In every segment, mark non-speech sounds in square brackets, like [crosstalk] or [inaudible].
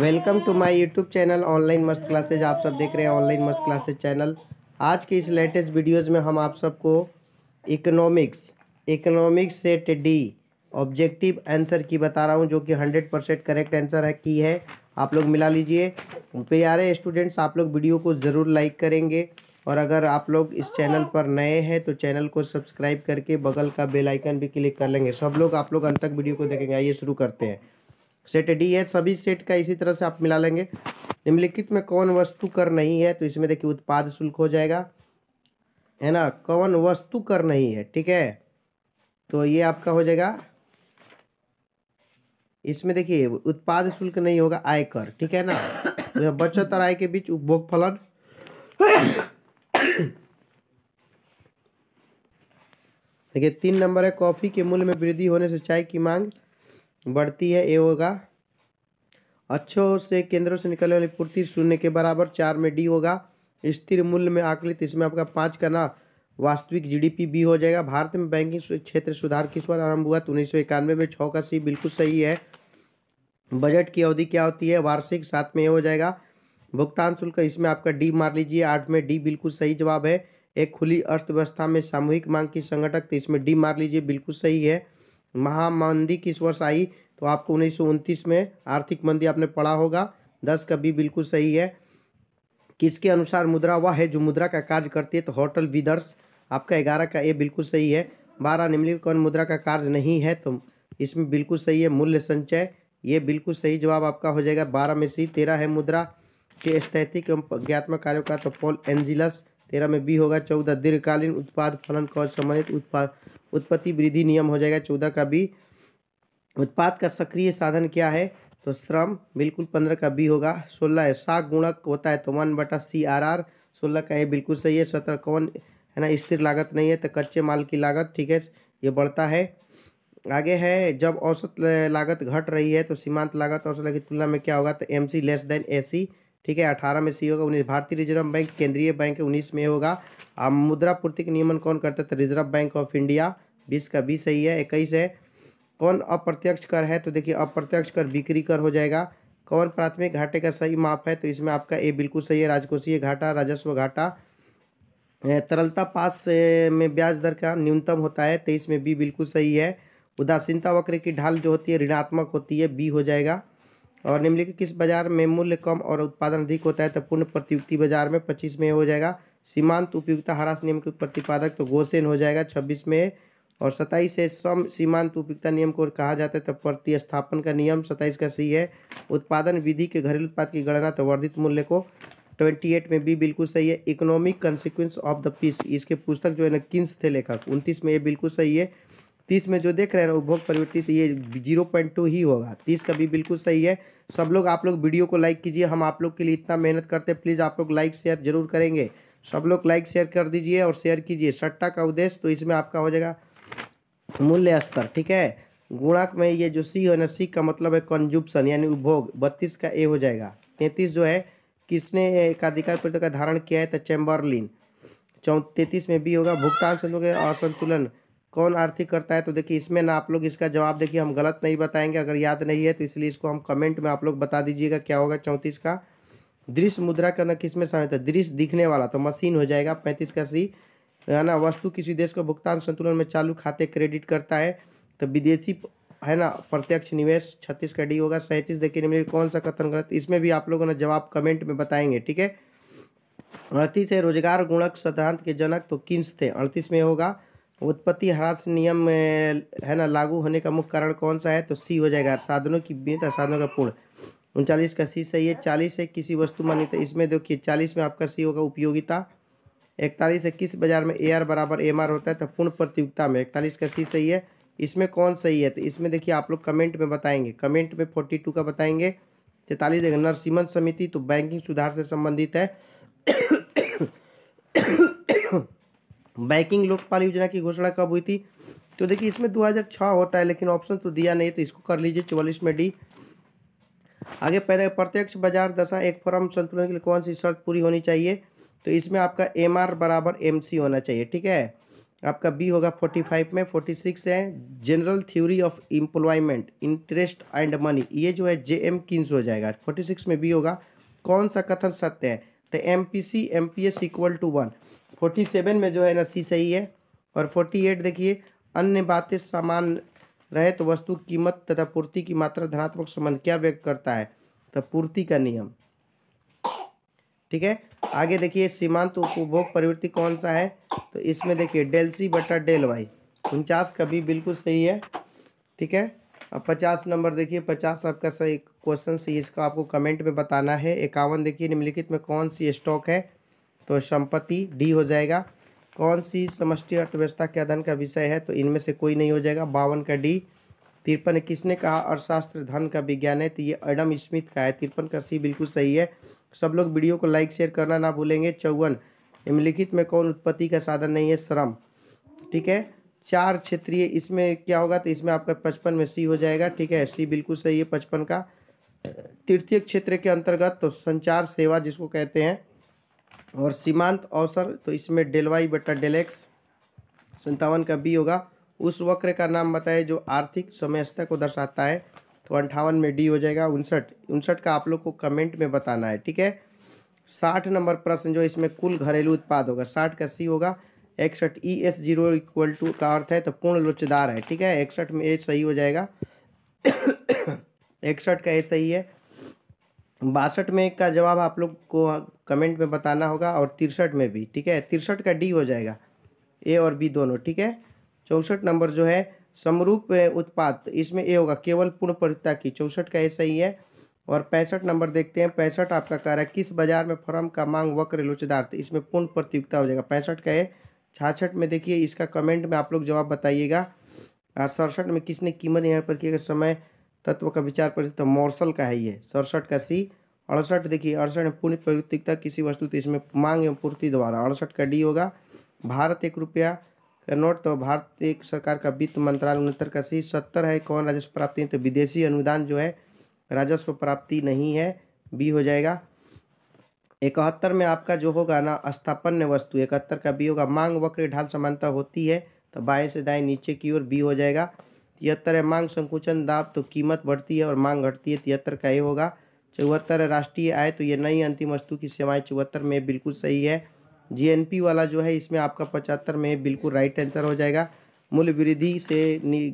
welcome to my YouTube channel online मस्त classes आप सब देख रहे हैं ऑनलाइन मस्त क्लासेज चैनल आज के इस लेटेस्ट वीडियोस में हम आप सबको economics economics set D objective answer की बता रहा हूँ जो कि हंड्रेड परसेंट करेक्ट आंसर है की है आप लोग मिला लीजिए प्यारे स्टूडेंट्स आप लोग वीडियो को ज़रूर लाइक करेंगे और अगर आप लोग इस चैनल पर नए हैं तो चैनल को सब्सक्राइब करके बगल का बेलाइकन भी क्लिक कर लेंगे सब लोग आप लोग अंत तक वीडियो को देखेंगे आइए शुरू करते हैं सेट डी है सभी सेट का इसी तरह से आप मिला लेंगे निम्नलिखित में कौन वस्तु कर नहीं है तो इसमें देखिए उत्पाद शुल्क हो जाएगा है ना कौन वस्तु कर नहीं है ठीक है तो ये आपका हो जाएगा इसमें देखिए उत्पाद शुल्क नहीं होगा आयकर ठीक है ना तो बचत और आय के बीच उपभोग फलन देखिए तीन नंबर है कॉफ़ी के मूल्य में वृद्धि होने से चाय की मांग बढ़ती है ए होगा अच्छों से केंद्रों से निकलने वाली पूर्ति शून्य के बराबर चार में डी होगा स्थिर मूल्य में आकलित इसमें आपका पाँच करना वास्तविक जीडीपी बी हो जाएगा भारत में बैंकिंग क्षेत्र सुधार किस बार आरंभ हुआ तो उन्नीस सौ इक्यानवे में छः का सी बिल्कुल सही है बजट की अवधि क्या होती है वार्षिक सात में ये हो जाएगा भुगतान शुल्क इसमें आपका डी मार लीजिए आठ में डी बिल्कुल सही जवाब है एक खुली अर्थव्यवस्था में सामूहिक मांग की संगठक तो इसमें डी मार लीजिए बिल्कुल सही है महामंदी किस वर्ष आई तो आपको उन्नीस में आर्थिक मंदी आपने पढ़ा होगा दस का भी बिल्कुल सही है किसके अनुसार मुद्रा वह है जो मुद्रा का कार्य करती है तो होटल विदर्श आपका ग्यारह का ए बिल्कुल सही है बारह निम्नलिखित कौन मुद्रा का कार्य नहीं है तो इसमें बिल्कुल सही है मूल्य संचय ये बिल्कुल सही जवाब आपका हो जाएगा बारह में से तेरह है मुद्रा के स्थैतिक एवं ज्ञात्मक कार्यों का तो पॉल एंजिलस तेरह में बी होगा चौदह दीर्घकालीन उत्पाद फलन को संबंधित उत्पाद उत्पत्ति वृद्धि नियम हो जाएगा चौदह का बी उत्पाद का सक्रिय साधन क्या है तो श्रम बिल्कुल पंद्रह का बी होगा सोलह है साग गुणक होता है तो वन बटा सी आर आर सोलह का ए बिल्कुल सही है सत्रह कौन है ना स्थिर लागत नहीं है तो कच्चे माल की लागत ठीक है ये बढ़ता है आगे है जब औसत लागत घट रही है तो सीमांत लागत औसत लागत की तुलना में क्या होगा तो M C less than A C ठीक है अठारह में सी होगा उन्नीस भारतीय रिजर्व बैंक केंद्रीय बैंक उन्नीस में होगा अब पूर्ति का नियमन कौन करता है तो रिजर्व बैंक ऑफ इंडिया बीस का बीस सही है इक्कीस है कौन अप्रत्यक्ष कर है तो देखिए अप्रत्यक्ष कर बिक्री कर हो जाएगा कौन प्राथमिक घाटे का सही माप है तो इसमें आपका ए बिल्कुल सही है राजकोषीय घाटा राजस्व घाटा तरलता पास में ब्याज दर का न्यूनतम होता है तेईस में बी बिल्कुल सही है उदासीनता वक्र की ढाल जो होती है ऋणात्मक होती है बी हो जाएगा और निम्नलिखित किस बाजार में मूल्य कम और उत्पादन अधिक होता है तो पूर्ण प्रतियोगिता बाजार में पच्चीस में हो जाएगा सीमांत उपयुक्ता हरास नियम के प्रतिपादक तो गोसेन हो जाएगा छब्बीस में और सताईस है सम सीमांत उपयुक्ता नियम को कहा जाता है तो प्रतिस्थापन का नियम सताईस का सी है उत्पादन विधि के घरेलू उत्पाद की गणना तो वर्धित मूल्य को ट्वेंटी एट में भी बिल्कुल सही है economic consequence of the peace इसके पुस्तक जो है ना किन्स थे लेखक उनतीस में ये बिल्कुल सही है तीस में जो देख रहे हैं ना उपभोग परिवर्ति से ये जीरो पॉइंट टू ही होगा तीस का भी बिल्कुल सही है सब लोग आप लोग वीडियो को लाइक कीजिए हम आप लोग के लिए इतना मेहनत करते हैं प्लीज़ आप लोग लाइक शेयर जरूर करेंगे सब लोग लाइक शेयर कर दीजिए और शेयर कीजिए सट्टा का उद्देश्य तो इसमें आपका हो जाएगा मूल्य स्तर ठीक है गुणाक में ये जो सी है ना सी का मतलब है कंजुप्शन यानी उपभोग बत्तीस का ए हो जाएगा तैंतीस जो है किसने एकाधिकार प्रति का धारण किया है तो चैम्बरलिन चौ तैंतीस में बी होगा भुगतान से लोग असंतुलन कौन आर्थिक करता है तो देखिए इसमें ना आप लोग इसका जवाब देखिए हम गलत नहीं बताएंगे अगर याद नहीं है तो इसलिए इसको हम कमेंट में आप लोग बता दीजिएगा क्या होगा चौंतीस का दृश्य मुद्रा के किस में शामिल था दृश्य दिखने वाला तो मशीन हो जाएगा पैंतीस का सी है ना वस्तु किसी देश को भुगतान संतुलन में चालू खाते क्रेडिट करता है तो विदेशी है ना प्रत्यक्ष निवेश छत्तीस का डी होगा सैंतीस देखिए कौन सा कथन गलत इसमें भी आप लोगों ने जवाब कमेंट में बताएंगे ठीक है अड़तीस है रोजगार गुणक सिद्धांत के जनक तो किन्स थे अड़तीस में होगा उत्पत्ति ह्रास नियम है ना लागू होने का मुख्य कारण कौन सा है तो सी हो जाएगा साधनों की बीत और साधनों का पूर्ण उनचालीस का सी सही है चालीस है किसी वस्तु मान्यता इसमें देखिए चालीस में आपका सी होगा उपयोगिता इकतालीस है किस बाजार में ए आर बराबर एम आर होता है तो पूर्ण प्रतियोगिता में इकतालीस का सी सही है इसमें कौन सही है तो इसमें देखिए आप लोग कमेंट में बताएंगे कमेंट में फोर्टी टू का बताएंगे तैतालीस देखिए नरसिमन समिति तो बैंकिंग सुधार से संबंधित है बैंकिंग लोकपाल योजना की घोषणा कब हुई थी तो देखिए इसमें 2006 होता है लेकिन ऑप्शन तो दिया नहीं तो इसको कर लीजिए चौवालीस में डी आगे पैदा प्रत्यक्ष बाजार दशा एक फॉर्म संतुलन के लिए कौन सी शर्त पूरी होनी चाहिए तो इसमें आपका एम आर बराबर एम सी होना चाहिए ठीक है आपका बी होगा फोर्टी फाइव में फोर्टी सिक्स है general theory of employment interest and money ये जो है जे एम किन्स हो जाएगा फोर्टी सिक्स में बी होगा कौन सा कथन सत्य है तो M P C M P S equal to one forty seven में जो है ना सी सही है और फोर्टी एट देखिए अन्य बातें सामान रहे तो वस्तु कीमत तथा पूर्ति की मात्रा धनात्मक संबंध क्या व्यक्त करता है तो पूर्ति का नियम ठीक है आगे देखिए सीमांत उपभोग परिवृत्ति कौन सा है तो इसमें देखिए डेल सी बटा डेल वाई उनचास का भी बिल्कुल सही है ठीक है अब पचास नंबर देखिए पचास आपका सही क्वेश्चन सही इसका आपको कमेंट में बताना है इक्यावन देखिए निम्नलिखित में कौन सी स्टॉक है तो संपत्ति डी हो जाएगा कौन सी समष्टि अर्थव्यवस्था के अध्ययन का विषय है तो इनमें से कोई नहीं हो जाएगा बावन का डी तिरपन किसने कहा अर्थशास्त्र धन का विज्ञान है तो ये एडम स्मिथ का है तिरपन का सी बिल्कुल सही है सब लोग वीडियो को लाइक शेयर करना ना भूलेंगे चौवन निम्नलिखित में कौन उत्पत्ति का साधन नहीं है श्रम ठीक है चार क्षेत्रीय इसमें क्या होगा तो इसमें आपका पचपन में सी हो जाएगा ठीक है सी बिल्कुल सही है पचपन का तृतीय क्षेत्र के अंतर्गत तो संचार सेवा जिसको कहते हैं और सीमांत अवसर तो इसमें डेलवाई बटा डेलेक्स संतावन का बी होगा उस वक्र का नाम बताए जो आर्थिक समयस्ता को दर्शाता है तो अंठावन में डी हो जाएगा उनसठ उनसठ का आप लोग को कमेंट में बताना है ठीक है साठ नंबर प्रश्न जो इसमें कुल घरेलू उत्पाद होगा साठ का सी होगा इकसठ E e S zero equal to का अर्थ है तो पूर्ण लोचदार है ठीक है इकसठ में ए सही हो जाएगा [coughs] इकसठ का ए सही है बासठ में का जवाब आप लोग को कमेंट में बताना होगा और तिरसठ में भी ठीक है तिरसठ का डी हो जाएगा ए और बी दोनों ठीक है चौंसठ नंबर जो है समरूप उत्पाद इसमें ए होगा केवल पूर्ण परिता की चौंसठ का ए सही है और पैंसठ नंबर देखते हैं पैंसठ आपका कह रहा है किस बाजार में फर्म का मांग वक्र लोचदार इसमें पूर्ण प्रतियोगिता हो जाएगा पैंसठ का ए छाछठ में देखिए इसका कमेंट में आप लोग जवाब बताइएगा सड़सठ में किसने कीमत यहाँ पर किया समय तत्व का विचार प्रयुक्त तो मोर्सल का है ये सड़सठ का सी अड़सठ देखिए अड़सठ में पूर्ण प्रवृत्तिकता किसी वस्तु तो इसमें मांग एवं पूर्ति द्वारा अड़सठ का डी होगा भारत एक रुपया का नोट तो भारत एक सरकार का वित्त मंत्रालय उनहत्तर का सी सत्तर है कौन राजस्व प्राप्ति तो विदेशी अनुदान जो है राजस्व प्राप्ति नहीं है बी हो जाएगा इकहत्तर में आपका जो होगा ना स्थापन्य वस्तु इकहत्तर का बी होगा मांग वक्र ढाल समानता होती है तो बाएँ से दाएँ नीचे की ओर बी हो जाएगा तिहत्तर है मांग संकुचन दाब तो कीमत बढ़ती है और मांग घटती है तिहत्तर का ये होगा चौहत्तर है राष्ट्रीय आय तो ये नई अंतिम वस्तु की सेवाएं चौहत्तर में बिल्कुल सही है जीएनपी वाला जो है इसमें आपका पचहत्तर में बिल्कुल राइट आंसर हो जाएगा मूल्य वृद्धि से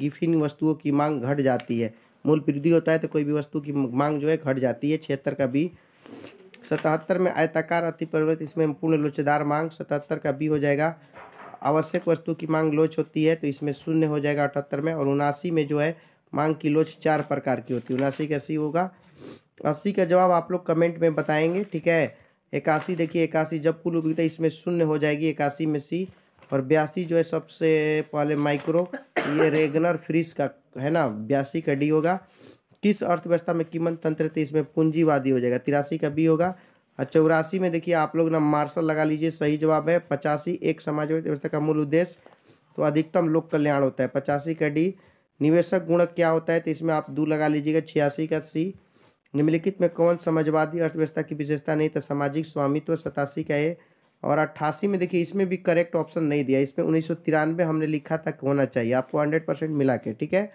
गिफिन वस्तुओं की मांग घट जाती है मूल्य वृद्धि होता है तो कोई भी वस्तु की मांग जो है घट जाती है छिहत्तर का बी सतहत्तर में आयताकार अति परिवर्तित इसमें पूर्ण लोचेदार मांग सतहत्तर का बी हो जाएगा आवश्यक वस्तु की मांग लोच होती है तो इसमें शून्य हो जाएगा अठहत्तर में और उनासी में जो है मांग की लोच चार प्रकार की होती है उनासी कैसी होगा अस्सी का जवाब आप लोग कमेंट में बताएंगे ठीक है इक्यासी देखिए इक्यासी जब कुल उपयोगिता इसमें शून्य हो जाएगी इक्यासी में सी और बयासी जो है सबसे पहले माइक्रो ये रेगनर फ्रिज का है ना बयासी का डी होगा किस अर्थव्यवस्था में कीमत तंत्र थे इसमें पूंजीवादी हो जाएगा तिरासी का बी होगा चौरासी में देखिए आप लोग ना मार्शल लगा लीजिए सही जवाब है पचासी एक समाज व्यवस्था का मूल उद्देश्य तो अधिकतम लोक कल्याण होता है पचासी का डी निवेशक गुणक क्या होता है तो इसमें आप दो लगा लीजिएगा छियासी का सी निम्नलिखित में कौन समाजवादी अर्थव्यवस्था की विशेषता नहीं था तो सामाजिक स्वामित्व सतासी का है और अट्ठासी में देखिए इसमें भी करेक्ट ऑप्शन नहीं दिया इसमें उन्नीस हमने लिखा था होना चाहिए आपको हंड्रेड परसेंट मिला के ठीक है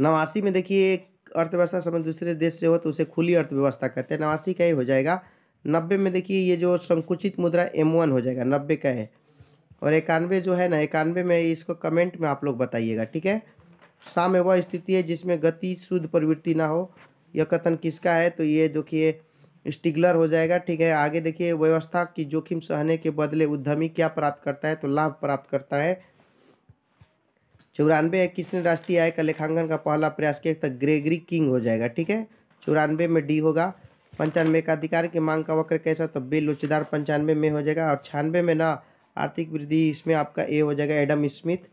नवासी में देखिए अर्थव्यवस्था संबंध दूसरे देश से हो तो उसे खुली अर्थव्यवस्था कहते हैं नवासी का ही हो जाएगा नब्बे में देखिए ये जो संकुचित मुद्रा एम वन हो जाएगा नब्बे का है और इक्यानवे जो है ना इक्यानवे में इसको कमेंट में आप लोग बताइएगा ठीक है साम्य वह स्थिति है जिसमें गति शुद्ध प्रवृत्ति ना हो यह कथन किसका है तो ये देखिए स्टिगलर हो जाएगा ठीक है आगे देखिए व्यवस्था की जोखिम सहने के बदले उद्यमी क्या प्राप्त करता है तो लाभ प्राप्त करता है चौरानवे है किसने राष्ट्रीय आय का लेखांकन का पहला प्रयास किया तो ग्रेगरी किंग हो जाएगा ठीक है चौरानवे में डी होगा पंचानवे का अधिकार की मांग का वक्र कैसा तो लोचेदार पंचानवे में हो जाएगा और छानवे में ना आर्थिक वृद्धि इसमें आपका ए हो जाएगा एडम स्मिथ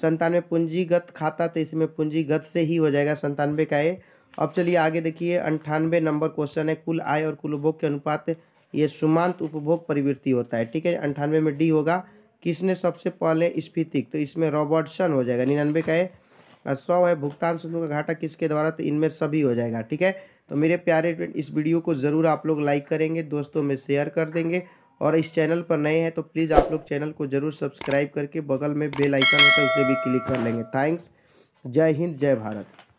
संतानवे पूंजीगत खाता तो इसमें पूंजीगत से ही हो जाएगा संतानवे का ए अब चलिए आगे देखिए अंठानवे नंबर क्वेश्चन है कुल आय और कुल उपभोग के अनुपात ये सुमांत उपभोग परिवृत्ति होता है ठीक है अंठानवे में डी होगा किसने सबसे पहले स्फीतिक तो इसमें रॉबर्टसन हो जाएगा निन्यानवे का है सौ है भुगतान शुल्क का घाटा किसके द्वारा तो इनमें सभी हो जाएगा ठीक है तो मेरे प्यारे फ्रेंड इस वीडियो को ज़रूर आप लोग लाइक करेंगे दोस्तों में शेयर कर देंगे और इस चैनल पर नए हैं तो प्लीज़ आप लोग चैनल को ज़रूर सब्सक्राइब करके बगल में बेल आइकन होता है उसे भी क्लिक कर लेंगे थैंक्स जय हिंद जय भारत